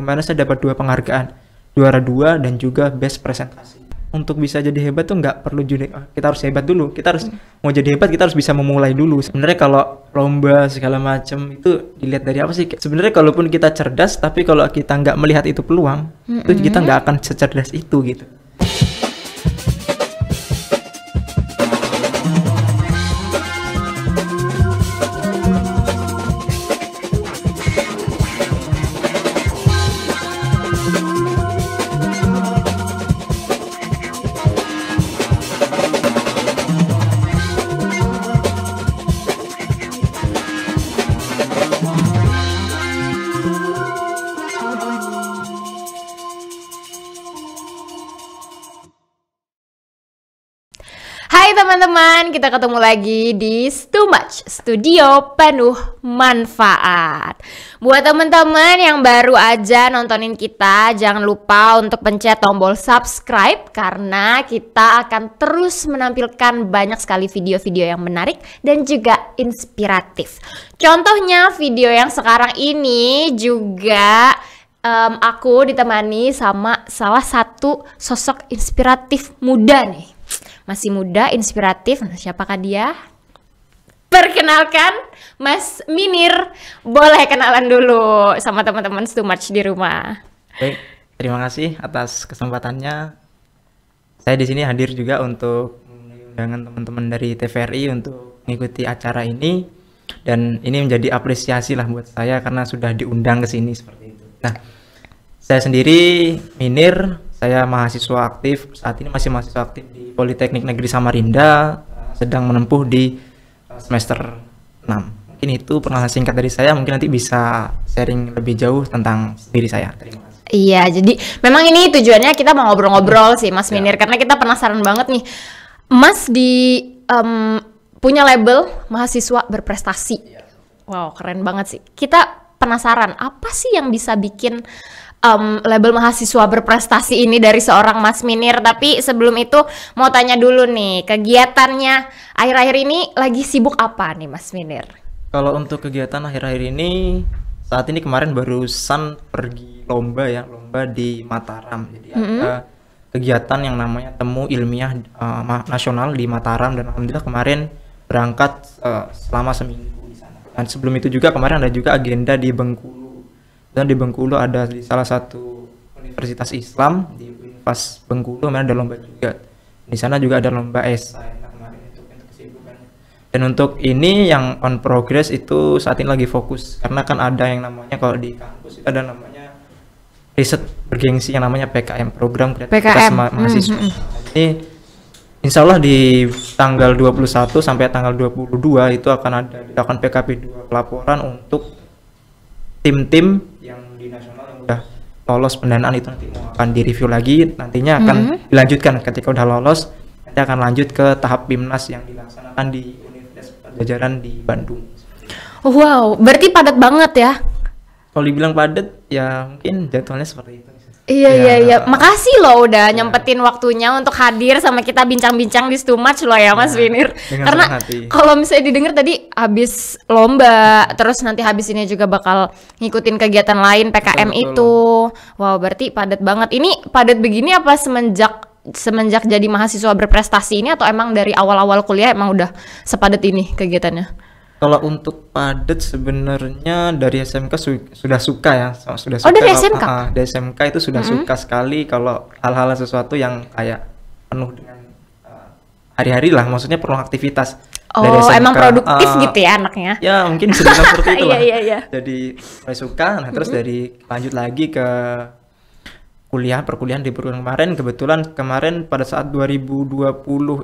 kemarin saya dapat dua penghargaan, juara dua dan juga best presentasi. Untuk bisa jadi hebat tuh nggak perlu jadi kita harus hebat dulu. Kita harus hmm. mau jadi hebat kita harus bisa memulai dulu. Sebenarnya kalau lomba segala macam itu dilihat dari apa sih? Sebenarnya kalaupun kita cerdas tapi kalau kita nggak melihat itu peluang, -hmm. itu kita hmm. nggak akan secerdas itu gitu. kita ketemu lagi di Too Much Studio penuh manfaat. Buat teman-teman yang baru aja nontonin kita, jangan lupa untuk pencet tombol subscribe karena kita akan terus menampilkan banyak sekali video-video yang menarik dan juga inspiratif. Contohnya video yang sekarang ini juga um, aku ditemani sama salah satu sosok inspiratif muda nih masih muda, inspiratif. Nah, siapakah dia? Perkenalkan Mas Minir. Boleh kenalan dulu sama teman-teman Too Much di rumah. Baik, terima kasih atas kesempatannya. Saya di sini hadir juga untuk undangan teman-teman dari TVRI untuk mengikuti acara ini dan ini menjadi apresiasi lah buat saya karena sudah diundang ke sini seperti itu. Nah, saya sendiri Minir saya mahasiswa aktif, saat ini masih mahasiswa aktif di Politeknik Negeri Samarinda, sedang menempuh di eh, semester 6. Mungkin itu perkenalan singkat dari saya, mungkin nanti bisa sharing lebih jauh tentang diri saya. Terima kasih. Iya, jadi memang ini tujuannya kita mau ngobrol-ngobrol sih Mas iya. Minir ya. karena kita penasaran banget nih. Mas di um, punya label mahasiswa berprestasi. Ya. Wow, keren banget sih. Kita penasaran apa sih yang bisa bikin um, label mahasiswa berprestasi ini dari seorang Mas Minir. Tapi sebelum itu mau tanya dulu nih, kegiatannya akhir-akhir ini lagi sibuk apa nih Mas Minir? Kalau untuk kegiatan akhir-akhir ini saat ini kemarin barusan pergi lomba ya, lomba di Mataram. Jadi mm -hmm. ada mm-hmm. kegiatan yang namanya temu ilmiah uh, nasional di Mataram dan alhamdulillah kemarin berangkat uh, selama seminggu di sana. Dan sebelum itu juga kemarin ada juga agenda di Bengkulu dan di Bengkulu ada di salah satu universitas Islam di pas Bengkulu mana ada lomba juga di sana juga ada lomba esai dan untuk ini yang on progress itu saat ini lagi fokus karena kan ada yang namanya kalau di kampus itu ada namanya riset bergengsi yang namanya PKM program kreativitas PKM. Ma hmm, hmm. mahasiswa mm -hmm. ini Insya Allah di tanggal 21 sampai tanggal 22 itu akan ada dilakukan PKP 2 laporan untuk tim-tim udah lolos pendanaan itu nanti akan direview lagi nantinya akan mm -hmm. dilanjutkan ketika udah lolos nanti akan lanjut ke tahap bimnas yang dilaksanakan di Universitas Pajajaran di Bandung. Wow, berarti padat banget ya? Kalau dibilang padat ya mungkin jadwalnya seperti itu. Iya ya. iya iya. Makasih loh udah yeah. nyempetin waktunya untuk hadir sama kita bincang-bincang di Too Much loh ya Mas ya, Winir. Karena kalau misalnya didengar tadi habis lomba, terus nanti habis ini juga bakal ngikutin kegiatan lain PKM betul, itu. Wow, berarti padat banget. Ini padat begini apa semenjak semenjak jadi mahasiswa berprestasi ini atau emang dari awal-awal kuliah emang udah sepadat ini kegiatannya? Kalau untuk padat sebenarnya dari SMK su sudah suka ya, sudah oh, suka. Oh dari SMK? Uh, ah, dari SMK itu sudah mm -hmm. suka sekali kalau hal-hal sesuatu yang kayak penuh dengan ah, hari-hari lah, maksudnya perlu aktivitas. Oh dari SMK, emang produktif uh, gitu ya anaknya? Ya mungkin bisa seperti itu lah. Iya, iya, iya, Jadi mulai suka, nah mm -hmm. terus dari lanjut lagi ke kuliah perkuliahan di perguruan kemarin kebetulan kemarin pada saat 2020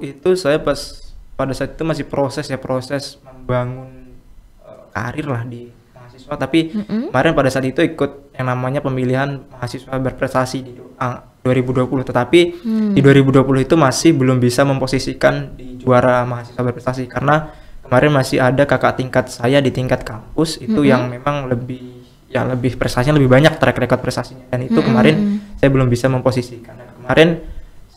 itu saya pas pada saat itu masih proses ya proses membangun uh, karir lah di mahasiswa tapi mm -hmm. kemarin pada saat itu ikut yang namanya pemilihan mahasiswa berprestasi di ah, uh, 2020 tetapi mm. di 2020 itu masih belum bisa memposisikan di juara mahasiswa berprestasi karena kemarin masih ada kakak tingkat saya di tingkat kampus itu mm -hmm. yang memang lebih yang lebih prestasinya lebih banyak track record prestasinya dan itu mm -hmm. kemarin saya belum bisa memposisikan dan kemarin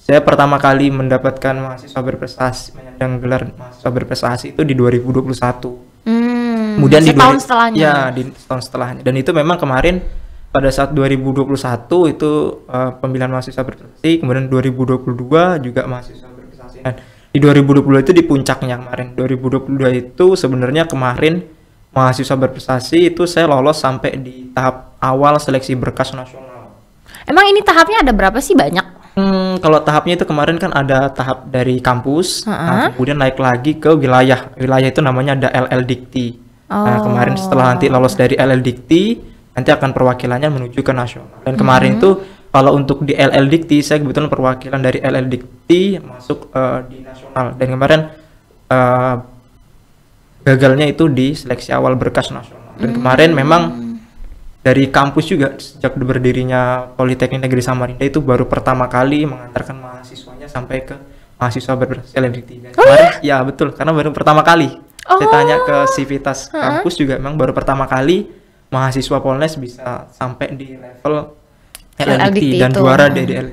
saya pertama kali mendapatkan mahasiswa berprestasi menyandang gelar mahasiswa berprestasi itu di 2021 hmm, kemudian di tahun setelahnya ya di tahun setelahnya dan itu memang kemarin pada saat 2021 itu uh, pemilihan mahasiswa berprestasi kemudian 2022 juga mahasiswa berprestasi dan di 2022 itu di puncaknya kemarin 2022 itu sebenarnya kemarin mahasiswa berprestasi itu saya lolos sampai di tahap awal seleksi berkas nasional Emang ini tahapnya ada berapa sih banyak? Hmm, kalau tahapnya itu kemarin kan ada tahap dari kampus, uh -huh. nah, kemudian naik lagi ke wilayah. Wilayah itu namanya ada LL Dikti. Nah, oh. Nah, kemarin setelah nanti lolos dari LL Dikti, nanti akan perwakilannya menuju ke nasional. Dan kemarin itu hmm. kalau untuk di LL Dikti, saya kebetulan perwakilan dari LL Dikti masuk uh, di nasional. Dan kemarin uh, gagalnya itu di seleksi awal berkas nasional. Dan hmm. kemarin memang dari kampus juga sejak berdirinya Politeknik Negeri Samarinda itu baru pertama kali mengantarkan mahasiswanya sampai ke mahasiswa berselebriti. Dan oh, iya? ya? betul, karena baru pertama kali. Oh. Saya tanya ke Civitas huh? kampus juga memang baru pertama kali mahasiswa Polnes bisa sampai di level LLDT, dan itu. juara DDL.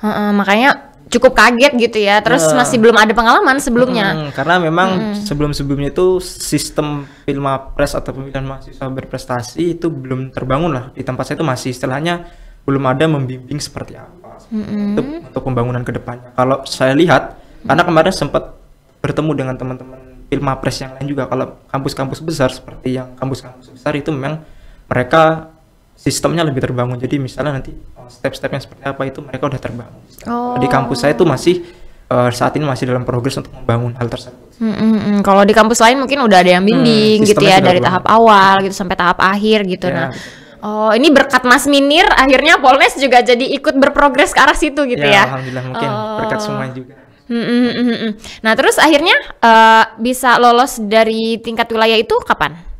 Uh, uh, makanya cukup kaget gitu ya. Terus uh, masih belum ada pengalaman sebelumnya. Hmm, karena memang hmm. sebelum-sebelumnya itu sistem film Press atau pemilihan mahasiswa berprestasi itu belum terbangun lah. Di tempat saya itu masih istilahnya belum ada membimbing seperti apa hmm. untuk, untuk pembangunan kedepannya Kalau saya lihat hmm. karena kemarin sempat bertemu dengan teman-teman film Press yang lain juga kalau kampus-kampus besar seperti yang kampus-kampus besar itu memang mereka sistemnya lebih terbangun. Jadi misalnya nanti uh, step-stepnya seperti apa itu mereka udah terbangun. Oh. Di kampus saya itu masih uh, saat ini masih dalam progres untuk membangun hal tersebut. Mm -mm. Kalau di kampus lain mungkin udah ada yang hmm, bimbing hmm, gitu ya dari bangun. tahap awal gitu sampai tahap akhir gitu. Yeah. Nah, oh ini berkat Mas Minir akhirnya Polnes juga jadi ikut berprogres ke arah situ gitu yeah, ya. Alhamdulillah mungkin oh. berkat semua juga. Mm -mm Nah terus akhirnya uh, bisa lolos dari tingkat wilayah itu kapan?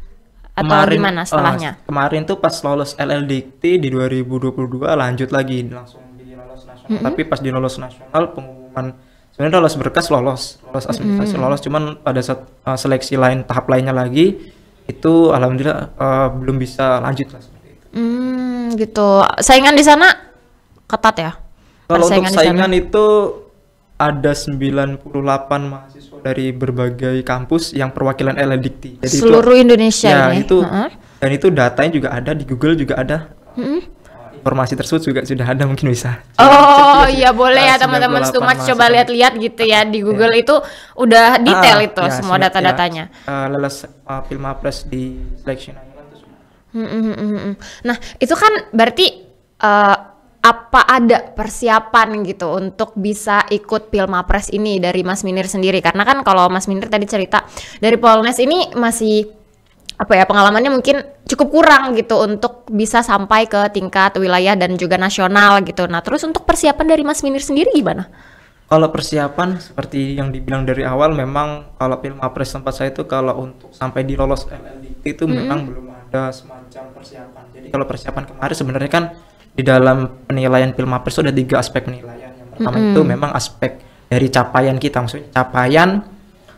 atau kemarin, gimana eh, setelahnya? Uh, kemarin tuh pas lolos LLDT di 2022 lanjut lagi langsung di lolos nasional. Mm -hmm. Tapi pas di lolos nasional pengumuman sebenarnya lolos berkas lolos, lolos administrasi mm -hmm. lolos, cuman pada saat uh, seleksi lain tahap lainnya lagi itu alhamdulillah uh, belum bisa lanjut lah seperti itu. Mm, gitu. Saingan di sana ketat ya? Kalau untuk saingan, itu ada 98 mahasiswa dari berbagai kampus yang perwakilan Dikti. Jadi Seluruh itu, Indonesia ya, ini. itu uh-huh. dan itu datanya juga ada di Google juga ada. Hmm? informasi tersebut juga sudah ada mungkin bisa. Oh iya boleh ya teman-teman Stumat coba lihat-lihat gitu ya di iya. Google yeah. itu udah ah, detail ah, itu ya, semua data-datanya. Ya. Uh, eh, lulus uh, eh, film Plus di selection. Mm -hmm. Nah itu kan berarti uh, apa ada persiapan gitu untuk bisa ikut Pilmapres ini dari Mas Minir sendiri? Karena kan kalau Mas Minir tadi cerita dari Polnes ini masih apa ya pengalamannya mungkin cukup kurang gitu untuk bisa sampai ke tingkat wilayah dan juga nasional gitu. Nah, terus untuk persiapan dari Mas Minir sendiri gimana? Kalau persiapan seperti yang dibilang dari awal memang kalau Pilmapres tempat saya itu kalau untuk sampai di lolos LLD itu mm -hmm. memang belum ada semacam persiapan. Jadi kalau persiapan kemarin sebenarnya kan di dalam penilaian film itu ada tiga aspek penilaian. Yang pertama mm -hmm. itu memang aspek dari capaian kita, maksudnya capaian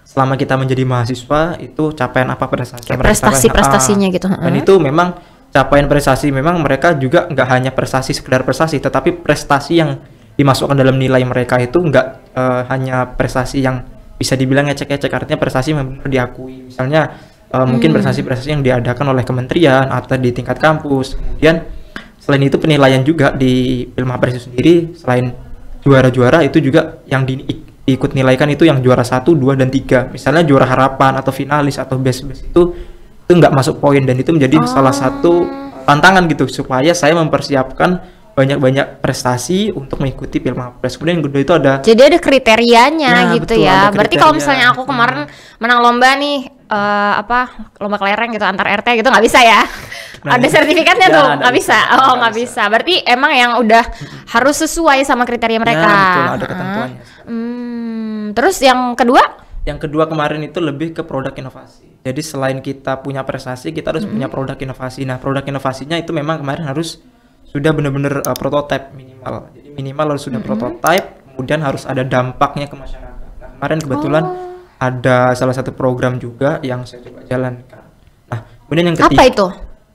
selama kita menjadi mahasiswa itu capaian apa pada saat prestasi prestasinya ah. gitu. Dan itu memang capaian prestasi memang mereka juga nggak hanya prestasi sekedar prestasi, tetapi prestasi yang dimasukkan dalam nilai mereka itu nggak uh, hanya prestasi yang bisa dibilang ya ngecek artinya prestasi yang diakui. Misalnya uh, mungkin mm. prestasi-prestasi yang diadakan oleh kementerian atau di tingkat kampus. Kemudian selain itu penilaian juga di film itu sendiri selain juara-juara itu juga yang di ikut nilaikan itu yang juara satu dua dan tiga misalnya juara harapan atau finalis atau best-best itu itu nggak masuk poin dan itu menjadi oh. salah satu tantangan gitu supaya saya mempersiapkan banyak-banyak prestasi untuk mengikuti film Apres. Kemudian yang kedua itu ada Jadi ada kriterianya ya, gitu betul, ya. Kriteria. Berarti kalau misalnya aku kemarin hmm. menang lomba nih uh, apa lomba kelereng gitu antar RT gitu nggak bisa ya. Nah, ada nah. sertifikatnya ya, tuh nggak bisa. oh nggak bisa. bisa berarti emang yang udah harus sesuai sama kriteria ya, mereka nah, betul, ada ketentuannya hmm. terus yang kedua yang kedua kemarin itu lebih ke produk inovasi. Jadi selain kita punya prestasi, kita harus -hmm. punya produk inovasi. Nah, produk inovasinya itu memang kemarin harus sudah benar-benar uh, prototipe minimal. Jadi minimal harus sudah -hmm. prototipe, kemudian harus ada dampaknya ke masyarakat. Nah, kemarin kebetulan oh. ada salah satu program juga yang saya coba jalankan. Nah, kemudian yang ketiga Apa itu?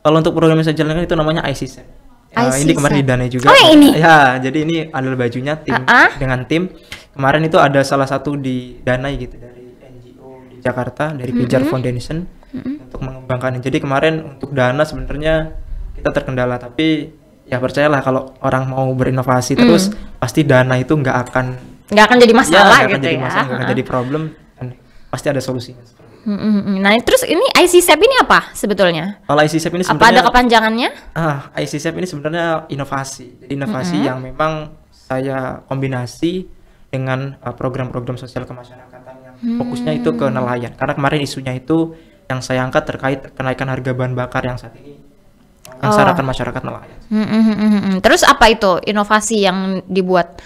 Kalau untuk program yang saya jalankan itu namanya ICSEP. Uh, ya, ini kemarin di Dane juga. Oh, ini. Ya, jadi ini adalah bajunya tim uh -uh. dengan tim. Kemarin itu ada salah satu di Danai gitu dari NGO di Jakarta dari Pijar mm -hmm. Foundation mm -hmm. untuk mengembangkan. Jadi kemarin untuk dana sebenarnya kita terkendala tapi ya percayalah kalau orang mau berinovasi mm. terus pasti dana itu nggak akan nggak akan jadi masalah ya, gak akan gitu jadi ya. masalah, Gak akan uh-huh. jadi problem dan pasti ada solusinya. Mm-hmm. Nah, terus ini ICSEP ini apa sebetulnya? Kalau ICSEP ini sebenarnya apa ada kepanjangannya? Ah, ICSEP ini sebenarnya inovasi. Inovasi mm-hmm. yang memang saya kombinasi dengan uh, program-program sosial kemasyarakatan yang hmm. fokusnya itu ke nelayan. Karena kemarin isunya itu yang saya angkat terkait kenaikan harga bahan bakar yang saat ini merasakan oh. masyarakat nelayan. Mm-hmm. Terus apa itu inovasi yang dibuat?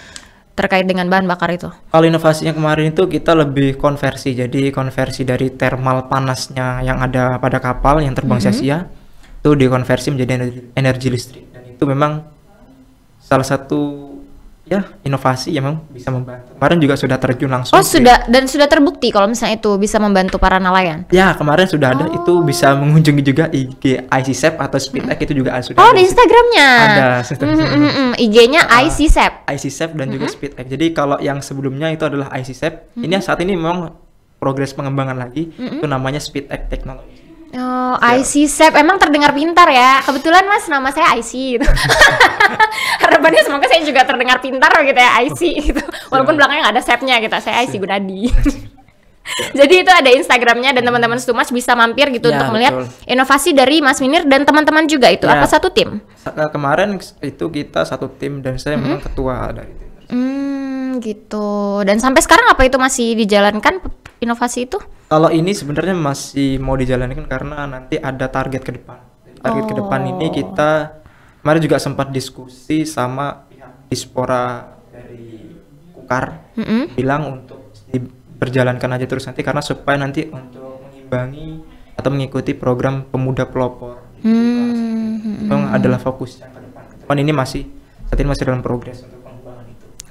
terkait dengan bahan bakar itu? Kalau inovasinya kemarin itu kita lebih konversi, jadi konversi dari thermal panasnya yang ada pada kapal yang terbang mm -hmm. sia-sia itu dikonversi menjadi energi, listrik dan itu memang salah satu ya inovasi yang memang bisa membantu. Kemarin juga sudah terjun langsung. Oh, ke... sudah dan sudah terbukti kalau misalnya itu bisa membantu para nelayan. Ya, kemarin sudah ada oh. itu bisa mengunjungi juga IG ICSEP atau Speedtech mm. itu juga sudah. Oh, ada di Instagramnya. Ada Mm -hmm. IG-nya mm-hmm, mm-hmm. uh, ah, ICSEP. ICSEP dan mm -hmm. juga mm-hmm. Speedtech Jadi kalau yang sebelumnya itu adalah ICSEP, mm -hmm. ini saat ini memang progres pengembangan lagi mm -hmm. itu namanya Speedtech Technology. Oh, ya. IC Sep emang terdengar pintar ya. Kebetulan Mas nama saya IC gitu. Harapannya semoga saya juga terdengar pintar gitu ya IC gitu. Walaupun ya. belakangnya nggak ada Sepnya gitu. Saya IC Gunadi. Jadi itu ada Instagramnya dan hmm. teman-teman Stumas bisa mampir gitu ya, untuk melihat betul. inovasi dari Mas Minir dan teman-teman juga itu ya. apa satu tim? Eh, kemarin itu kita satu tim dan saya hmm. memang ketua ada Hmm, gitu. Dan sampai sekarang apa itu masih dijalankan inovasi itu? Kalau ini sebenarnya masih mau dijalankan karena nanti ada target ke depan. Target oh. ke depan ini oh. kita kemarin juga sempat diskusi sama pihak dispora dari Kukar mm -hmm. bilang untuk diperjalankan aja terus nanti karena supaya nanti untuk mengimbangi atau mengikuti program pemuda pelopor. Hmm. hmm, hmm. Itu adalah yang ke depan. depan ini masih saat ini masih dalam progres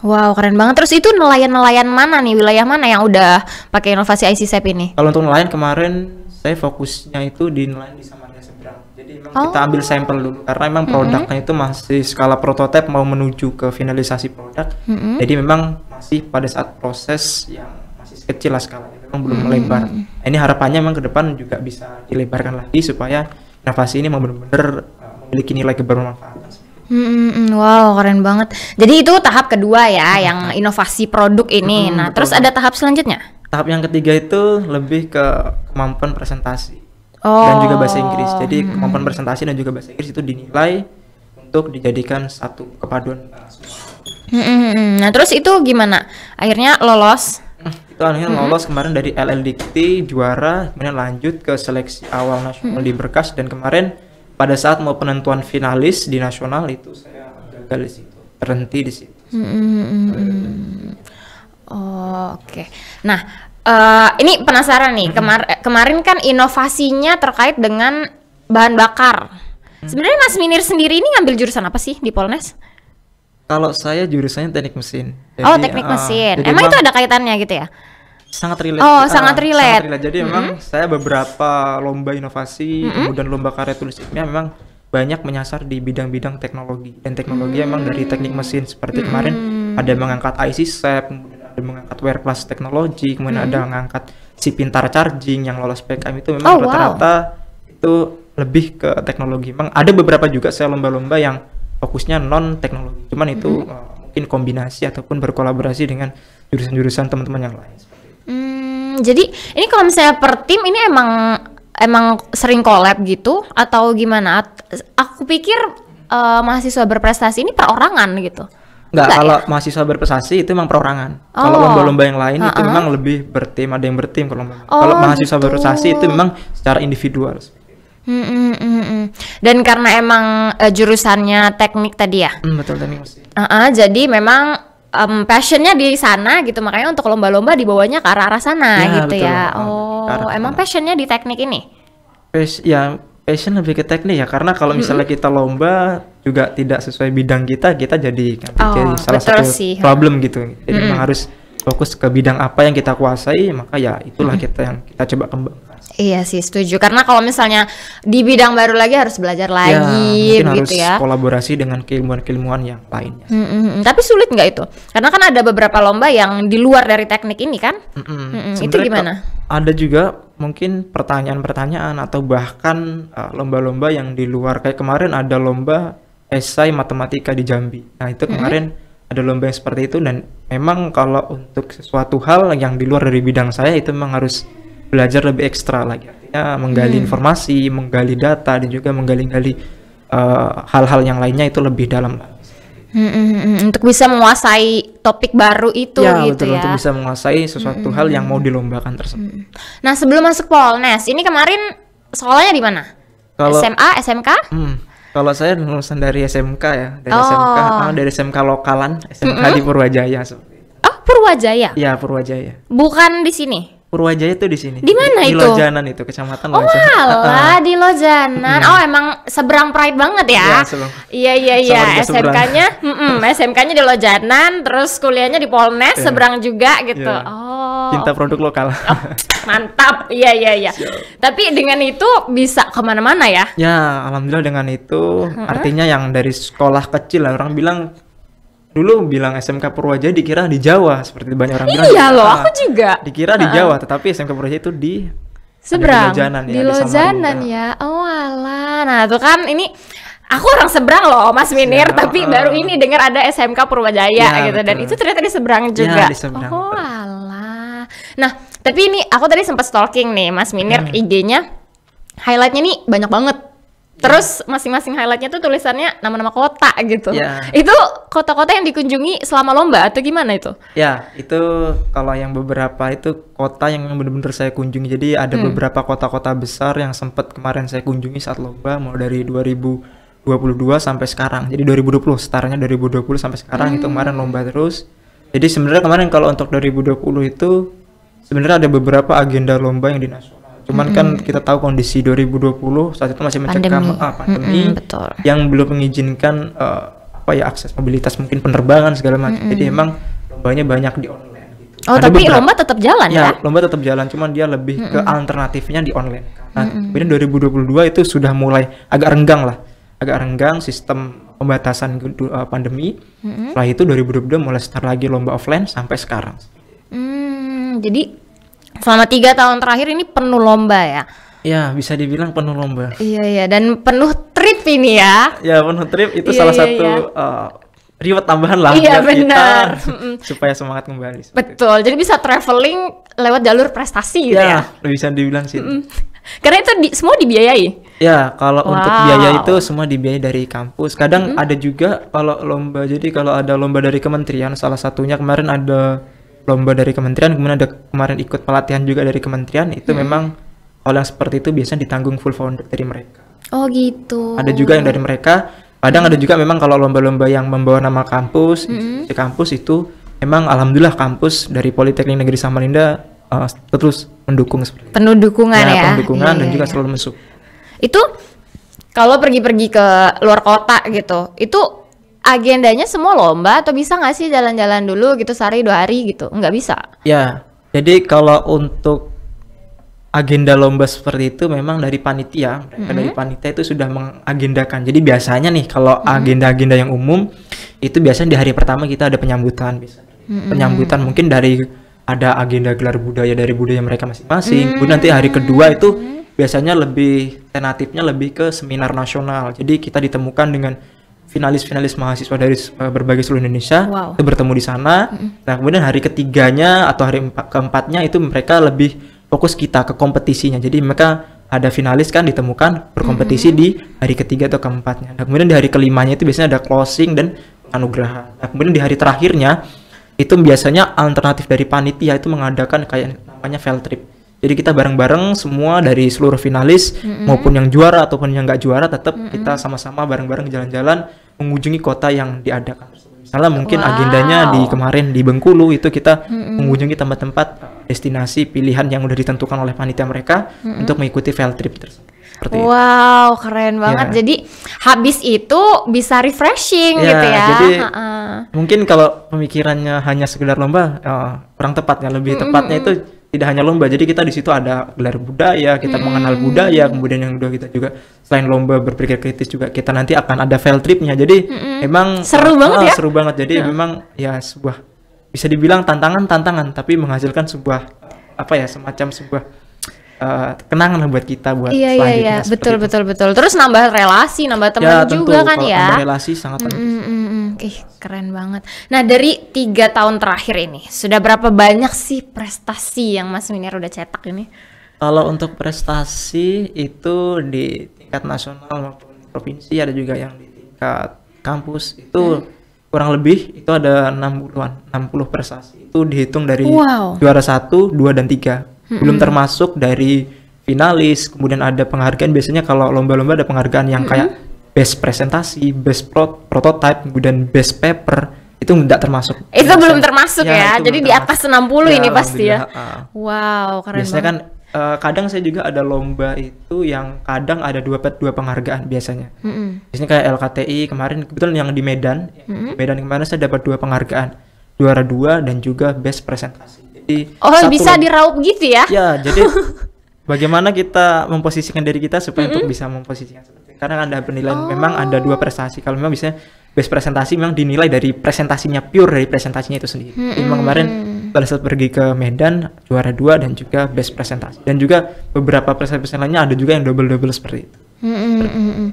Wow, keren banget. Terus itu nelayan-nelayan mana nih? Wilayah mana yang udah pakai inovasi ICSEP ini? Kalau untuk nelayan kemarin saya fokusnya itu di nelayan di Samarinda seberang. Jadi memang oh. kita ambil sampel dulu karena memang produknya mm -hmm. itu masih skala prototipe mau menuju ke finalisasi produk. Mm -hmm. Jadi memang masih pada saat proses yang masih kecil lah skalanya, memang belum mm -hmm. melebar. Nah, ini harapannya memang ke depan juga bisa dilebarkan lagi supaya inovasi ini memang benar-benar eh, memiliki nilai kebermanfaatan Hmm, wow, keren banget. Jadi itu tahap kedua ya, hmm. yang inovasi produk ini. Hmm, nah, betul. terus ada tahap selanjutnya? Tahap yang ketiga itu lebih ke kemampuan presentasi oh. dan juga bahasa Inggris. Oh, Jadi hmm. kemampuan presentasi dan juga bahasa Inggris itu dinilai untuk dijadikan satu kepaduan Hmm, nah, terus itu gimana? Akhirnya lolos? Hmm, itu akhirnya hmm. lolos kemarin dari LLDT juara, kemudian lanjut ke seleksi awal nasional hmm. di Berkas dan kemarin pada saat mau penentuan finalis di nasional itu saya gagal di situ berhenti di situ mm hmm, oh, oke okay. nah Uh, ini penasaran nih kemar eh, kemarin kan inovasinya terkait dengan bahan bakar. Sebenarnya Mas Minir sendiri ini ngambil jurusan apa sih di Polnes? Kalau saya jurusannya teknik mesin. Oh, jadi, oh teknik ah, mesin. Emang bang, itu ada kaitannya gitu ya? sangat relate. Oh, uh, sangat relate. Sangat relate. Jadi mm -hmm. memang saya beberapa lomba inovasi, mm -hmm. kemudian lomba karya tulis memang banyak menyasar di bidang-bidang teknologi. Dan teknologi mm -hmm. dari teknik mesin seperti mm -hmm. kemarin mm-hmm. ada mengangkat IC SEP, ada mengangkat wear class teknologi, kemudian mm -hmm. ada mm-hmm. mengangkat si pintar charging yang lolos PKM itu memang oh, rata-rata oh, wow. itu lebih ke teknologi. Memang ada beberapa juga saya lomba-lomba yang fokusnya non teknologi. Cuman itu mm -hmm. mungkin kombinasi ataupun berkolaborasi dengan jurusan-jurusan teman-teman yang lain. Hmm, jadi ini kalau misalnya per tim ini emang emang sering collab gitu atau gimana? Aku pikir uh, mahasiswa berprestasi ini perorangan gitu. Enggak, kalau ya? mahasiswa berprestasi itu emang perorangan. Oh. Kalau lomba-lomba yang lain uh -uh. itu memang lebih bertim, ada yang bertim kalau Oh, kalau mahasiswa gitu. berprestasi itu memang secara individual. Hmm, hmm, hmm, hmm. Dan karena emang uh, jurusannya teknik tadi ya. Hmm, betul teknik. Uh -uh, jadi memang um, passionnya di sana gitu makanya untuk lomba-lomba dibawanya ke arah-arah sana ya, gitu betul. ya oh emang passionnya di teknik ini Pas ya passion lebih ke teknik ya karena kalau misalnya mm -hmm. kita lomba juga tidak sesuai bidang kita kita jadi oh, jadi salah satu sih. problem gitu jadi mm -hmm. memang harus fokus ke bidang apa yang kita kuasai maka ya itulah mm -hmm. kita yang kita coba kembangkan Iya sih setuju karena kalau misalnya di bidang baru lagi harus belajar ya, lagi ya, mungkin gitu harus ya. kolaborasi dengan keilmuan-keilmuan yang lainnya. Mm -mm. Tapi sulit nggak itu? Karena kan ada beberapa lomba yang di luar dari teknik ini kan. Mm -mm. Mm -mm. Itu gimana? Ada juga mungkin pertanyaan-pertanyaan atau bahkan eh, lomba-lomba uh, yang di luar kayak kemarin ada lomba esai matematika di Jambi. Nah itu kemarin mm -hmm. ada lomba yang seperti itu dan memang kalau untuk sesuatu hal yang di luar dari bidang saya itu memang harus belajar lebih ekstra lagi artinya menggali hmm. informasi menggali data dan juga menggali-gali hal eh, hal-hal yang lainnya itu lebih dalam Hmm, hmm, untuk bisa menguasai topik baru itu ya, gitu betul, ya. Untuk bisa menguasai sesuatu hmm, hal yang mau dilombakan tersebut. Hmm. Nah, sebelum masuk Polnes, ini kemarin sekolahnya di mana? SMA, SMK? Hmm, kalau saya lulusan dari SMK ya, dari oh. SMK, ah, dari SMK lokalan, SMK mm -hmm. di Purwajaya. So. Oh, Purwajaya? Ya Purwajaya. Bukan di sini? Purwajaya tuh di sini. Di mana itu? Di Lojanan itu, Kecamatan oh, Lojanan. Oh, alah, di Lojanan. Oh, emang seberang Pride banget ya. Iya, iya, iya. iya. SMK-nya, SMK-nya di Lojanan, terus kuliahnya di Polnes, yeah. seberang juga gitu. Iya. Oh. Cinta produk lokal. Oh, mantap. Iya, iya, iya. Tapi dengan itu bisa kemana mana ya? Ya, alhamdulillah dengan itu. Artinya yang dari sekolah kecil orang bilang dulu bilang SMK Purwaja dikira di Jawa seperti banyak orang iya bilang. Iya loh, aku ah, juga. Dikira uh -uh. di Jawa, tetapi SMK Purwajaya itu di seberang di Lojanan ya, di ya. Lojanan di ya. Oh alah. Nah, tuh kan ini aku orang seberang loh Mas Minir, ya, tapi uh, baru ini dengar ada SMK Purwajaya ya, gitu betul. dan itu ternyata di seberang iya, juga. Ya, di seberang, oh alah. Nah, tapi ini aku tadi sempat stalking nih Mas Minir hmm. IG-nya. Highlightnya nih banyak banget Terus masing-masing highlightnya tuh tulisannya nama-nama kota gitu. Yeah. Itu kota-kota yang dikunjungi selama lomba atau gimana itu? Ya, yeah, itu kalau yang beberapa itu kota yang benar-benar saya kunjungi. Jadi ada hmm. beberapa kota-kota besar yang sempat kemarin saya kunjungi saat lomba mau dari 2022 sampai sekarang. Jadi 2020, startnya 2020 sampai sekarang hmm. itu kemarin lomba hmm. terus. Jadi sebenarnya kemarin kalau untuk 2020 itu sebenarnya ada beberapa agenda lomba yang dinas. Cuman hmm. kan kita tahu kondisi 2020 saat itu masih mencekam pandemi, ah, pandemi hmm, betul. yang belum mengizinkan uh, apa ya akses mobilitas mungkin penerbangan segala macam. Hmm. Jadi emang lombanya banyak di online gitu. Oh, Ada tapi lomba tetap jalan ya? Ya, lomba tetap jalan, cuman dia lebih hmm. ke alternatifnya di online. Nah, hmm. kemudian 2022 itu sudah mulai agak renggang lah. Agak renggang sistem pembatasan uh, pandemi. Mm -hmm. Setelah itu 2022 mulai start lagi lomba offline sampai sekarang. Hmm, jadi selama tiga tahun terakhir ini penuh lomba ya. Iya bisa dibilang penuh lomba. Iya, iya, dan penuh trip ini ya. Iya penuh trip itu iya, salah iya, satu iya. Uh, reward tambahan lah iya, buat bener. kita supaya semangat kembali. Betul. Jadi bisa traveling lewat jalur prestasi gitu ya. ya. bisa dibilang sih. Karena itu di, semua dibiayai. Ya, kalau wow. untuk biaya itu semua dibiayai dari kampus. Kadang mm -hmm. ada juga kalau lomba. Jadi kalau ada lomba dari kementerian salah satunya kemarin ada lomba dari kementerian kemudian ada kemarin ikut pelatihan juga dari kementerian itu hmm. memang hal yang seperti itu biasanya ditanggung full founder dari mereka oh gitu ada juga yang dari mereka kadang ada hmm. juga memang kalau lomba-lomba yang membawa nama kampus hmm. di kampus itu memang alhamdulillah kampus dari Politeknik Negeri Samarinda uh, terus mendukung seperti penuh dukungan nah, ya, ya. penuh dukungan yeah, dan iya, juga iya, selalu iya. masuk itu kalau pergi-pergi ke luar kota gitu itu agendanya semua lomba atau bisa nggak sih jalan-jalan dulu gitu sehari dua hari gitu? Nggak bisa. Ya, jadi kalau untuk agenda lomba seperti itu memang dari panitia. Mm -hmm. Dari mm-hmm. panitia itu sudah mengagendakan. Jadi biasanya nih kalau mm-hmm. agenda-agenda yang umum itu biasanya di hari pertama kita ada penyambutan bisa. Mm -hmm. Penyambutan mungkin dari ada agenda gelar budaya dari budaya mereka masing-masing. Mm -hmm. nanti hari mm-hmm. kedua itu biasanya lebih tenatifnya lebih ke seminar nasional. Jadi kita ditemukan dengan finalis-finalis mahasiswa dari eh, berbagai seluruh Indonesia wow. itu bertemu di sana. Mm-hmm. Nah, kemudian hari ketiganya atau hari keempatnya itu mereka lebih fokus kita ke kompetisinya. Jadi mereka ada finalis kan ditemukan berkompetisi mm-hmm. di hari ketiga atau keempatnya. Nah, kemudian di hari kelimanya itu biasanya ada closing dan anugerah. Nah, kemudian di hari terakhirnya itu biasanya alternatif dari panitia itu mengadakan kayak namanya field trip. Jadi kita bareng-bareng semua dari seluruh finalis mm -hmm. maupun yang juara ataupun yang nggak juara tetap mm -hmm. kita sama-sama bareng-bareng jalan-jalan mengunjungi kota yang diadakan. karena mungkin wow. agendanya di kemarin di Bengkulu itu kita mm -hmm. mengunjungi tempat-tempat destinasi pilihan yang sudah ditentukan oleh panitia mereka mm -hmm. untuk mengikuti field trip tersebut. wow, itu. keren banget. Yeah. Jadi habis itu bisa refreshing yeah, gitu ya. Jadi ha -ha. mungkin kalau pemikirannya hanya sekedar lomba uh, kurang tepat ya. Lebih mm -hmm. tepatnya itu tidak hanya lomba jadi kita di situ ada gelar budaya kita hmm. mengenal budaya kemudian yang kedua kita juga selain lomba berpikir kritis juga kita nanti akan ada field tripnya jadi hmm. memang seru uh, banget ya seru banget jadi hmm. memang ya sebuah bisa dibilang tantangan tantangan tapi menghasilkan sebuah apa ya semacam sebuah uh, kenangan lah buat kita buat iya, iya selanjutnya. Iya iya betul itu. betul betul. Terus nambah relasi, nambah teman ya, juga kan ya. Nambah relasi sangat mm, penting. Mm, mm -mm, Ih, keren banget. Nah dari tiga tahun terakhir ini sudah berapa banyak sih prestasi yang Mas Minir udah cetak ini? Kalau untuk prestasi itu di tingkat nasional maupun provinsi ada juga yang di tingkat kampus itu hmm kurang lebih itu ada 60-an, 60 prestasi. Itu dihitung dari wow. juara satu dua dan tiga hmm. belum termasuk dari finalis kemudian ada penghargaan biasanya kalau lomba-lomba ada penghargaan yang hmm. kayak best presentasi best pro prototype kemudian best paper itu tidak termasuk itu belum termasuk ya, ya. jadi di atas 60 ya, ini pasti ya uh, wow keren biasanya banget. kan eh, kadang saya juga ada lomba itu yang kadang ada dua pet dua penghargaan biasanya. Mm -hmm. Biasanya kayak LKTI kemarin kebetulan yang di Medan, mm -hmm. Medan kemarin saya dapat dua penghargaan, juara dua dan juga best presentasi oh satu bisa diraup gitu ya ya jadi bagaimana kita memposisikan diri kita supaya mm -hmm. untuk bisa memposisikan seperti karena ada penilaian oh. memang ada dua oh. prestasi kalau memang bisa best presentasi memang dinilai dari presentasinya pure dari presentasinya itu sendiri. Mm -hmm. Memang kemarin pada saat pergi ke Medan juara dua dan juga best presentasi dan juga beberapa prestasi lainnya ada juga yang double double seperti itu. Mm -hmm.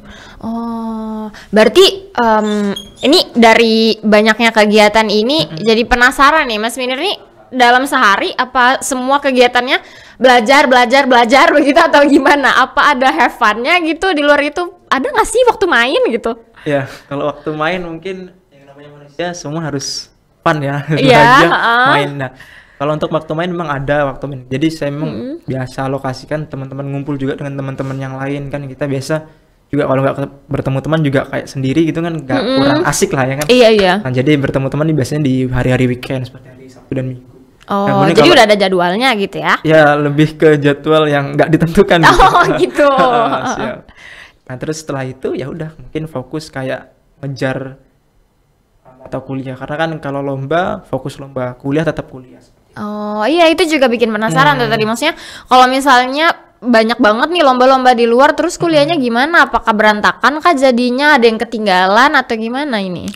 Oh, berarti um, ini dari banyaknya kegiatan ini mm -hmm. jadi penasaran nih Mas Minir nih dalam sehari apa semua kegiatannya belajar belajar belajar begitu atau gimana apa ada have funnya gitu di luar itu ada nggak sih waktu main gitu ya kalau waktu main mungkin yang namanya manusia semua harus fun ya belajar ya, uh. main nah kalau untuk waktu main memang ada waktu main jadi saya memang mm -hmm. biasa lokasikan teman-teman ngumpul juga dengan teman-teman yang lain kan kita biasa juga kalau nggak bertemu teman juga kayak sendiri gitu kan nggak mm -hmm. kurang asik lah ya kan iya iya nah, jadi bertemu teman biasanya di hari-hari weekend seperti hari Sabtu dan Minggu Oh, jadi kalau, udah ada jadwalnya gitu ya? Ya, lebih ke jadwal yang nggak ditentukan. Oh, gitu. gitu. Nah, terus setelah itu ya udah mungkin fokus kayak ngejar atau kuliah karena kan kalau lomba fokus lomba, kuliah tetap kuliah. Oh, iya itu juga bikin penasaran hmm. tuh tadi maksudnya kalau misalnya banyak banget nih lomba-lomba di luar terus kuliahnya hmm. gimana? Apakah berantakan kah jadinya? Ada yang ketinggalan atau gimana ini?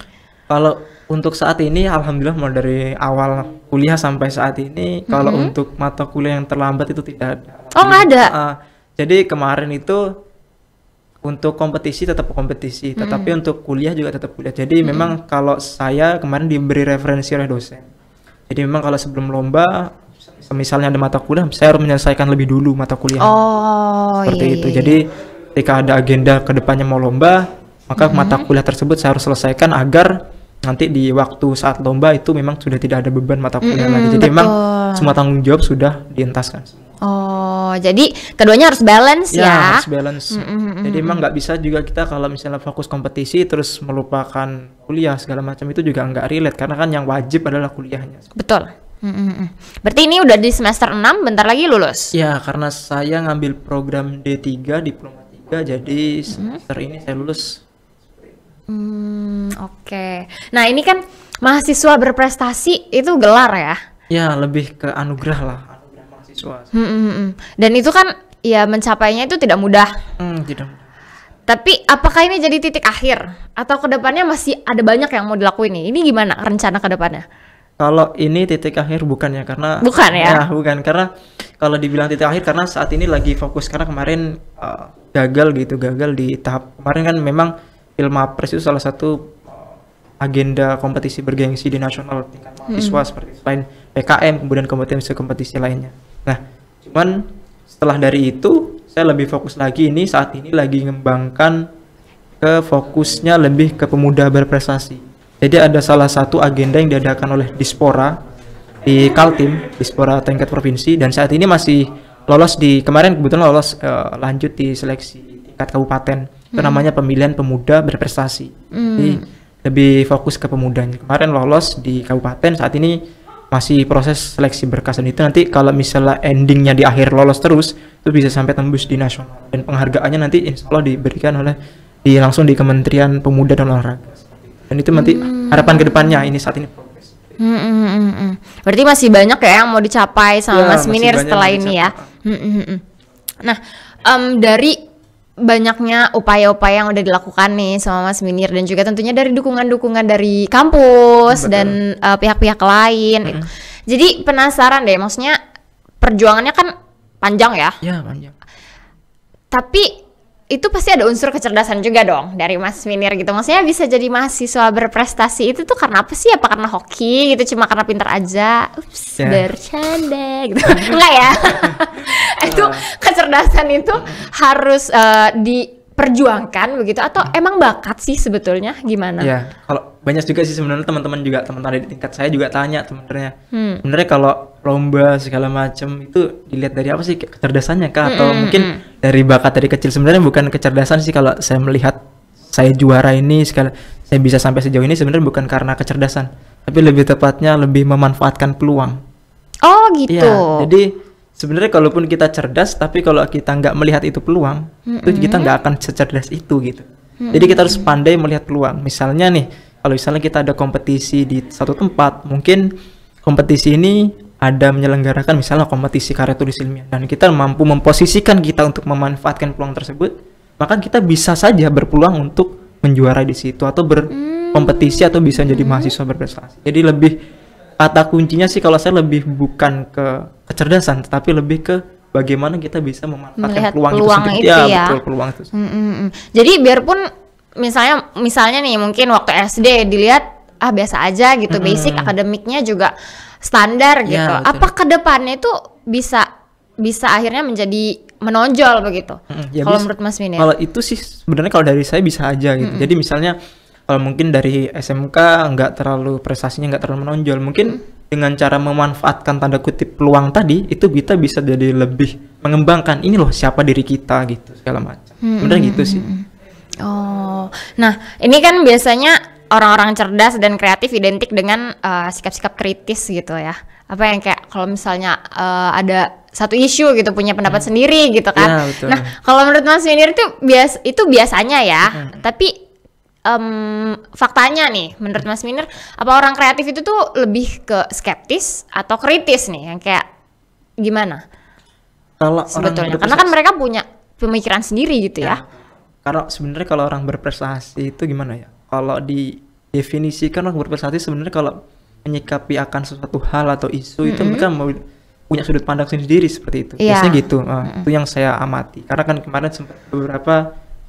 Kalau untuk saat ini alhamdulillah mulai dari awal kuliah sampai saat ini mm-hmm. kalau untuk mata kuliah yang terlambat itu tidak ada. Oh, nggak ada. Uh, jadi kemarin itu untuk kompetisi tetap kompetisi, mm-hmm. tetapi untuk kuliah juga tetap kuliah. Jadi mm-hmm. memang kalau saya kemarin diberi referensi oleh dosen. Jadi memang kalau sebelum lomba misalnya ada mata kuliah, saya harus menyelesaikan lebih dulu mata kuliah. Oh, seperti iya, itu. Iya, jadi iya. ketika ada agenda kedepannya mau lomba, maka mm-hmm. mata kuliah tersebut saya harus selesaikan agar nanti di waktu saat lomba itu memang sudah tidak ada beban mata kuliah mm -hmm, lagi. Jadi betul. memang semua tanggung jawab sudah dientaskan. Oh, jadi keduanya harus balance ya? Ya, harus balance. Mm -hmm. Jadi memang nggak bisa juga kita kalau misalnya fokus kompetisi terus melupakan kuliah segala macam itu juga nggak relate karena kan yang wajib adalah kuliahnya. Betul. Mm -hmm. Berarti ini udah di semester 6 bentar lagi lulus? Ya, karena saya ngambil program D3 diploma 3 jadi semester mm -hmm. ini saya lulus Hmm, oke. Okay. Nah, ini kan mahasiswa berprestasi itu gelar ya? Ya, lebih ke anugerah lah, anugerah mahasiswa. Hmm, hmm, hmm. Dan itu kan ya mencapainya itu tidak mudah. Hmm, tidak Tapi apakah ini jadi titik akhir atau kedepannya masih ada banyak yang mau dilakuin nih? Ini gimana rencana kedepannya? Kalau ini titik akhir bukannya? karena bukan ya? ya bukan karena kalau dibilang titik akhir karena saat ini lagi fokus karena kemarin uh, gagal gitu gagal di tahap kemarin kan memang Ilmapres itu salah satu agenda kompetisi bergengsi di nasional tingkat hmm. mahasiswa hmm. seperti selain PKM kemudian kompetisi-kompetisi lainnya. Nah, cuman setelah dari itu saya lebih fokus lagi ini saat ini lagi mengembangkan ke fokusnya lebih ke pemuda berprestasi. Jadi ada salah satu agenda yang diadakan oleh Dispora di Kaltim, Dispora tingkat provinsi dan saat ini masih lolos di kemarin kebetulan lolos uh, lanjut di seleksi tingkat kabupaten itu hmm. namanya pemilihan pemuda berprestasi hmm. jadi lebih fokus ke pemuda. kemarin lolos di kabupaten saat ini masih proses seleksi berkas dan itu nanti kalau misalnya endingnya di akhir lolos terus itu bisa sampai tembus di nasional dan penghargaannya nanti insya Allah diberikan oleh di langsung di Kementerian Pemuda dan Olahraga dan itu nanti hmm. harapan kedepannya ini saat ini Hmm, hmm, hmm, hmm. Berarti masih banyak ya yang mau dicapai sama ya, Mas Minir setelah ini ya. Hmm, hmm, hmm. Nah, um, dari banyaknya upaya-upaya yang udah dilakukan nih sama Mas Minir dan juga tentunya dari dukungan-dukungan dari kampus Betul. dan eh, pihak-pihak lain. Mm -hmm. Jadi penasaran deh, maksudnya perjuangannya kan panjang ya? Iya panjang. Tapi itu pasti ada unsur kecerdasan juga dong dari Mas Minir gitu. Maksudnya bisa jadi mahasiswa berprestasi itu tuh karena apa sih? Apa karena hoki gitu? Cuma karena pintar aja? Ups, yeah. bercanda gitu. Enggak ya? itu ah. kecerdasan itu harus uh, diperjuangkan begitu atau emang bakat sih sebetulnya gimana? Ya, yeah. kalau banyak juga sih sebenarnya teman-teman juga teman-teman di tingkat saya juga tanya sebenarnya. Hmm. Sebenarnya kalau lomba segala macam itu dilihat dari apa sih kecerdasannya kah atau mm -hmm. mungkin dari bakat dari kecil sebenarnya bukan kecerdasan sih kalau saya melihat saya juara ini segala saya bisa sampai sejauh ini sebenarnya bukan karena kecerdasan tapi lebih tepatnya lebih memanfaatkan peluang oh gitu ya, jadi sebenarnya kalaupun kita cerdas tapi kalau kita nggak melihat itu peluang mm -hmm. itu kita nggak akan secerdas itu gitu mm -hmm. jadi kita harus pandai melihat peluang misalnya nih kalau misalnya kita ada kompetisi di satu tempat mungkin kompetisi ini ada menyelenggarakan misalnya kompetisi karya tulis ilmiah dan kita mampu memposisikan kita untuk memanfaatkan peluang tersebut, maka kita bisa saja berpeluang untuk menjuara di situ atau berkompetisi atau bisa jadi hmm. mahasiswa berprestasi. Jadi lebih kata kuncinya sih kalau saya lebih bukan ke kecerdasan tetapi lebih ke bagaimana kita bisa memanfaatkan Melihat peluang, peluang itu, itu ya, ya. Betul, peluang itu. Mm -mm. Jadi biarpun misalnya misalnya nih mungkin waktu SD dilihat ah biasa aja gitu -hmm. basic akademiknya juga standar iya, gitu. Ya, betul. Apa kedepannya itu bisa bisa akhirnya menjadi menonjol begitu? ya kalau menurut Mas Min Kalau itu sih sebenarnya kalau dari saya bisa aja gitu. Mm hmm Jadi misalnya kalau mungkin dari SMK nggak terlalu prestasinya nggak terlalu menonjol, mungkin dengan cara memanfaatkan tanda kutip peluang tadi itu kita bisa jadi lebih mengembangkan ini loh siapa diri kita gitu segala macam. Mm hmm Benar gitu sih. Oh, nah ini kan biasanya orang-orang cerdas dan kreatif identik dengan eh, sikap-sikap uh, kritis gitu ya apa yang kayak kalau misalnya uh, ada satu isu gitu punya pendapat hmm. sendiri gitu kan ya, betul. nah kalau menurut mas sendiri itu bias itu biasanya ya hmm. tapi um, faktanya nih menurut Mas Miner apa orang kreatif itu tuh lebih ke skeptis atau kritis nih yang kayak gimana kalau sebetulnya orang karena kan mereka punya pemikiran sendiri gitu ya, ya. kalau sebenarnya kalau orang berprestasi itu gimana ya kalau didefinisikan orang berprestasi sebenarnya kalau menyikapi akan suatu hal atau isu mm -hmm. itu mereka mau punya sudut pandang sendiri seperti itu yeah. biasanya gitu nah, mm -hmm. itu yang saya amati karena kan kemarin sempat beberapa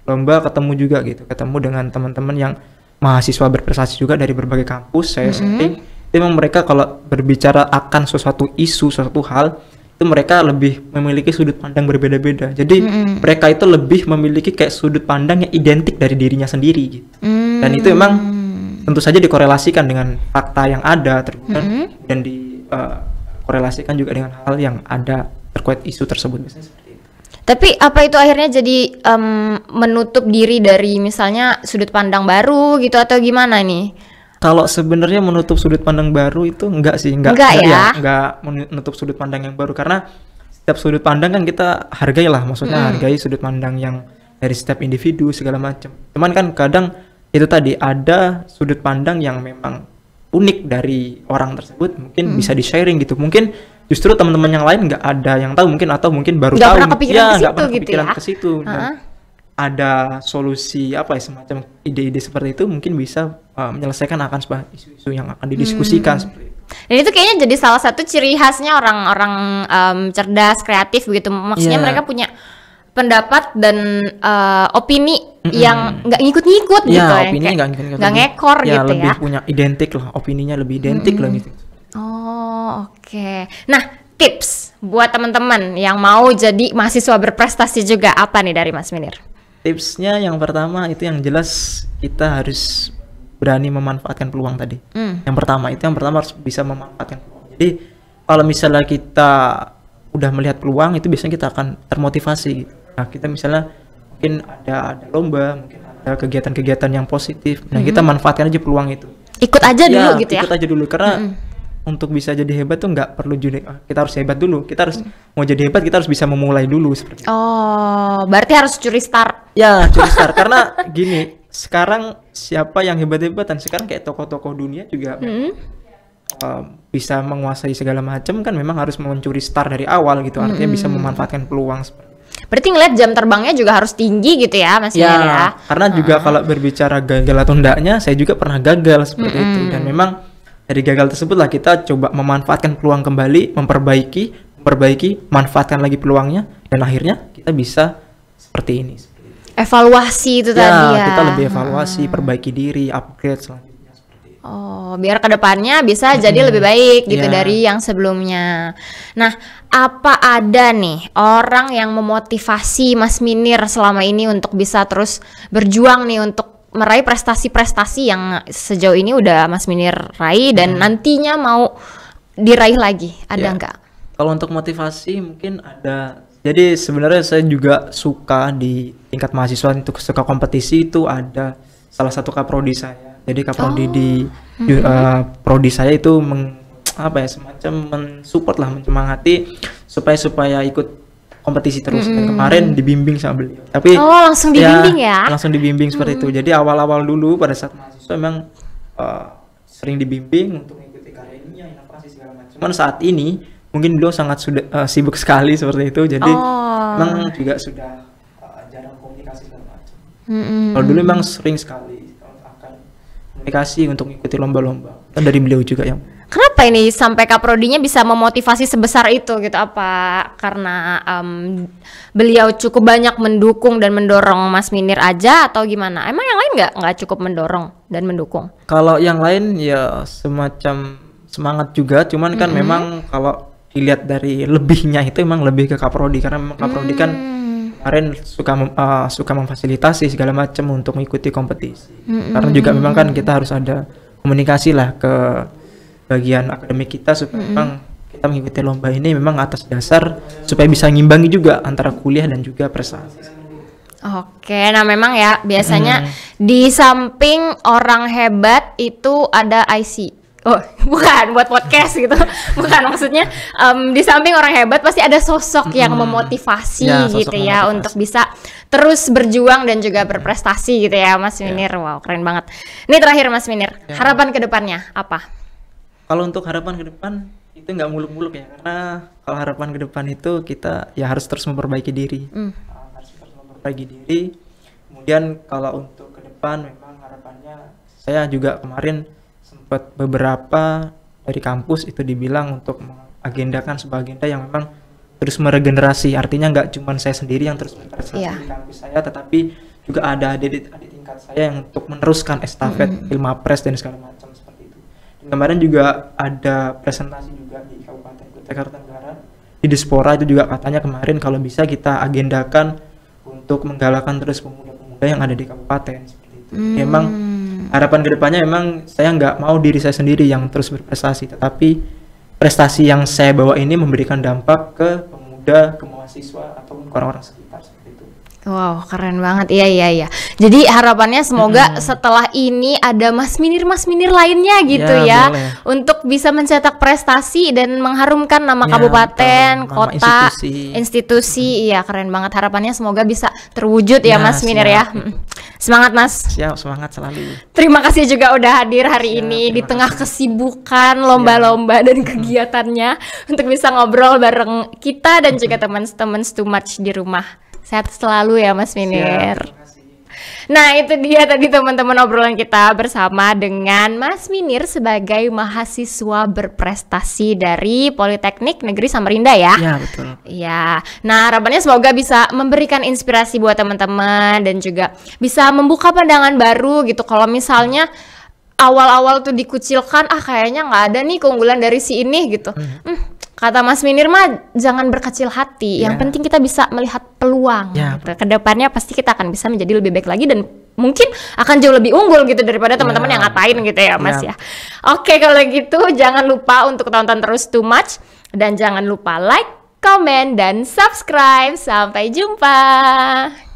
lomba ketemu juga gitu ketemu dengan teman-teman yang mahasiswa berprestasi juga dari berbagai kampus saya mm -hmm. sering memang mereka kalau berbicara akan sesuatu isu suatu hal itu mereka lebih memiliki sudut pandang berbeda-beda. Jadi mm-hmm. mereka itu lebih memiliki kayak sudut pandang yang identik dari dirinya sendiri gitu. Mm-hmm. Dan itu memang tentu saja dikorelasikan dengan fakta yang ada terkait mm-hmm. dan dikorelasikan eh, uh, juga dengan hal yang ada terkait isu tersebut misalnya seperti itu. Tapi apa itu akhirnya jadi um, menutup diri dari misalnya sudut pandang baru gitu atau gimana nih? kalau sebenarnya menutup sudut pandang baru itu enggak sih enggak enggak, enggak ya? ya enggak menutup sudut pandang yang baru karena setiap sudut pandang kan kita hargai lah maksudnya hmm. hargai sudut pandang yang dari setiap individu segala macam cuman kan kadang itu tadi ada sudut pandang yang memang unik dari orang tersebut mungkin hmm. bisa di sharing gitu mungkin justru teman-teman yang lain nggak ada yang tahu mungkin atau mungkin baru gak tahu pernah kepikiran ya nggak pernah gitu kepikiran ya? ke situ uh -huh ada solusi apa ya semacam ide-ide seperti itu mungkin bisa uh, menyelesaikan akan sebuah isu-isu yang akan didiskusikan hmm. seperti itu. Dan itu kayaknya jadi salah satu ciri khasnya orang-orang um, cerdas, kreatif begitu. Maksudnya yeah. mereka punya pendapat dan uh, opini mm-hmm. yang nggak ngikut-ngikut ya, gitu ya. nggak ngikut-ngikut. Nggak ngekor ya, gitu lebih ya. Lebih punya identik lah, opininya lebih identik mm-hmm. lah gitu. Oh oke. Okay. Nah tips buat teman-teman yang mau jadi mahasiswa berprestasi juga apa nih dari Mas Minir? tipsnya yang pertama itu yang jelas kita harus berani memanfaatkan peluang tadi. mm. Yang pertama itu yang pertama harus bisa memanfaatkan peluang. Jadi kalau misalnya kita udah melihat peluang itu biasanya kita akan termotivasi. Nah kita misalnya mungkin ada ada lomba, mungkin ada kegiatan-kegiatan yang positif. Nah hmm. kita manfaatkan aja peluang itu. Ikut aja ya, dulu gitu ikut ya. Ikut aja dulu karena hmm untuk bisa jadi hebat tuh nggak perlu jadi eh, kita harus hebat dulu kita harus hmm. mau jadi hebat kita harus bisa memulai dulu seperti itu. oh berarti harus curi start ya curi start karena gini sekarang siapa yang hebat-hebatan sekarang kayak tokoh-tokoh dunia juga hmm. uh, bisa menguasai segala macam kan memang harus mencuri start dari awal gitu artinya hmm. bisa memanfaatkan peluang seperti Berarti ngeliat jam terbangnya juga harus tinggi gitu ya Mas ya, ya. Karena juga hmm. kalau berbicara gagal atau enggaknya saya juga pernah gagal seperti -hmm. itu dan memang dari gagal tersebutlah kita coba memanfaatkan peluang kembali, memperbaiki, memperbaiki, manfaatkan lagi peluangnya dan akhirnya kita bisa seperti ini. Evaluasi itu ya, tadi ya. kita lebih evaluasi, hmm. perbaiki diri, upgrade selanjutnya. Oh, biar kedepannya bisa hmm. jadi lebih baik gitu yeah. dari yang sebelumnya. Nah, apa ada nih orang yang memotivasi Mas Minir selama ini untuk bisa terus berjuang nih untuk meraih prestasi-prestasi yang sejauh ini udah Mas Minir raih dan hmm. nantinya mau diraih lagi ada ya. nggak? Kalau untuk motivasi mungkin ada. Jadi sebenarnya saya juga suka di tingkat mahasiswa untuk suka kompetisi itu ada salah satu kaprodi saya. Jadi kaprodi oh. di mm uh, prodi saya itu meng, apa ya semacam mensupport lah mencemangati supaya supaya ikut kompetisi terus mm dan kemarin dibimbing sama beliau tapi oh langsung ya, dibimbing ya, ya? langsung dibimbing seperti mm itu jadi awal-awal dulu pada saat mahasiswa memang uh, sering dibimbing untuk mengikuti ini yang inovasi segala macam cuman saat ini mungkin beliau sangat sudah uh, sibuk sekali seperti itu jadi oh. memang juga sudah uh, jarang komunikasi segala macam mm -hmm. kalau dulu memang sering sekali uh, akan komunikasi untuk mengikuti lomba-lomba kan dari beliau juga ya. kenapa ini sampai kaprodinya bisa memotivasi sebesar itu gitu apa karena um, beliau cukup banyak mendukung dan mendorong Mas Minir aja atau gimana emang yang lain nggak nggak cukup mendorong dan mendukung kalau yang lain ya semacam semangat juga cuman kan mm -hmm. memang kalau dilihat dari lebihnya itu emang lebih ke kaprodi karena memang kaprodi kan mm. kan kemarin suka mem, uh, suka memfasilitasi segala macam untuk mengikuti kompetisi mm -hmm. karena juga memang kan kita harus ada komunikasi ke bagian akademik kita supaya mm -hmm. memang kita mengikuti lomba ini memang atas dasar supaya bisa ngimbangi juga antara kuliah dan juga prestasi. Oke, nah memang ya biasanya mm. di samping orang hebat itu ada IC oh bukan buat podcast gitu bukan maksudnya um, di samping orang hebat pasti ada sosok yang memotivasi ya, sosok gitu ya, memotivasi. ya untuk bisa terus berjuang dan juga berprestasi gitu ya Mas ya. Minir ya. wow keren banget ini terakhir Mas Minir ya. harapan kedepannya apa kalau untuk harapan ke depan itu nggak muluk-muluk ya karena kalau harapan ke depan itu kita ya harus terus memperbaiki diri mm. harus terus memperbaiki diri kemudian kalau untuk ke depan memang harapannya saya juga kemarin sempat beberapa dari kampus itu dibilang untuk mengagendakan sebuah agenda yang memang terus meregenerasi artinya nggak cuma saya sendiri yang terus meregenerasi yeah. di kampus saya tetapi juga ada adik-adik tingkat saya yang untuk meneruskan estafet mm -hmm. ilmu pres dan segala macam seperti itu kemarin juga ada presentasi juga di Kabupaten Jakarta Tenggara di Dispora itu juga katanya kemarin kalau bisa kita agendakan untuk menggalakkan terus pemuda-pemuda yang ada di kabupaten seperti itu mm. memang Harapan kedepannya memang saya nggak mau diri saya sendiri yang terus berprestasi, tetapi prestasi yang saya bawa ini memberikan dampak ke pemuda, ke mahasiswa atau ke orang-orang Wow, keren banget. Iya, iya, iya. Jadi harapannya semoga hmm. setelah ini ada Mas Minir-Mas Minir lainnya gitu ya. ya Untuk bisa mencetak prestasi dan mengharumkan nama ya, kabupaten, betul. kota, institusi. Hmm. Iya, keren banget. Harapannya semoga bisa terwujud ya, ya Mas siap. Minir ya. Semangat, Mas. Siap, semangat selalu. Terima kasih juga udah hadir hari siap, ini di tengah kasih. kesibukan lomba-lomba dan kegiatannya hmm. untuk bisa ngobrol bareng kita dan juga teman-teman too much di rumah. Sehat selalu ya Mas Minir. Siap. Nah, itu dia tadi teman-teman obrolan kita bersama dengan Mas Minir sebagai mahasiswa berprestasi dari Politeknik Negeri Samarinda ya. Iya, betul. Ya. Nah, harapannya semoga bisa memberikan inspirasi buat teman-teman dan juga bisa membuka pandangan baru gitu kalau misalnya awal-awal tuh dikucilkan ah kayaknya nggak ada nih keunggulan dari si ini gitu. Hmm. Hmm, kata Mas Minir mah jangan berkecil hati. Yang iya. penting kita bisa melihat peluang. Yeah. Gitu. Kedepannya pasti kita akan bisa menjadi lebih baik lagi dan mungkin akan jauh lebih unggul gitu daripada ya. teman-teman yeah. yang ngatain gitu ya Mas yeah. ya. Oke kalau gitu jangan lupa untuk tonton terus Too Much dan jangan lupa like, comment dan subscribe. Sampai jumpa.